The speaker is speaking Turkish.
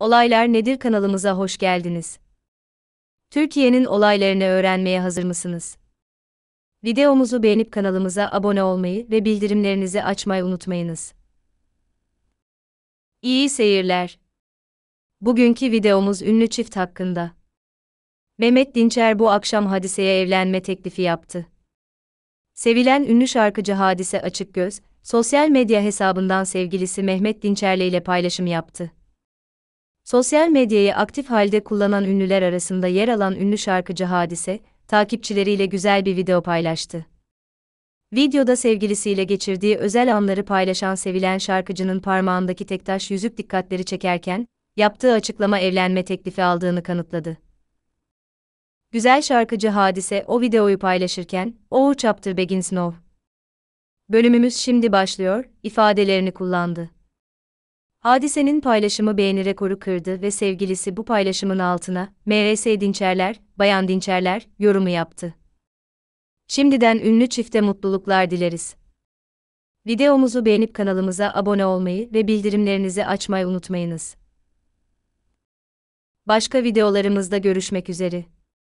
Olaylar Nedir kanalımıza hoş geldiniz. Türkiye'nin olaylarını öğrenmeye hazır mısınız? Videomuzu beğenip kanalımıza abone olmayı ve bildirimlerinizi açmayı unutmayınız. İyi seyirler. Bugünkü videomuz ünlü çift hakkında. Mehmet Dinçer bu akşam Hadise'ye evlenme teklifi yaptı. Sevilen ünlü şarkıcı Hadise açık göz sosyal medya hesabından sevgilisi Mehmet Dinçer'le ile paylaşım yaptı. Sosyal medyayı aktif halde kullanan ünlüler arasında yer alan ünlü şarkıcı Hadise, takipçileriyle güzel bir video paylaştı. Videoda sevgilisiyle geçirdiği özel anları paylaşan sevilen şarkıcının parmağındaki tektaş yüzük dikkatleri çekerken, yaptığı açıklama evlenme teklifi aldığını kanıtladı. Güzel şarkıcı Hadise o videoyu paylaşırken, Oğur Chapter Begins Now. Bölümümüz şimdi başlıyor, ifadelerini kullandı. Hadisenin paylaşımı beğeni rekoru kırdı ve sevgilisi bu paylaşımın altına MRS Dinçerler, Bayan Dinçerler yorumu yaptı. Şimdiden ünlü çifte mutluluklar dileriz. Videomuzu beğenip kanalımıza abone olmayı ve bildirimlerinizi açmayı unutmayınız. Başka videolarımızda görüşmek üzere.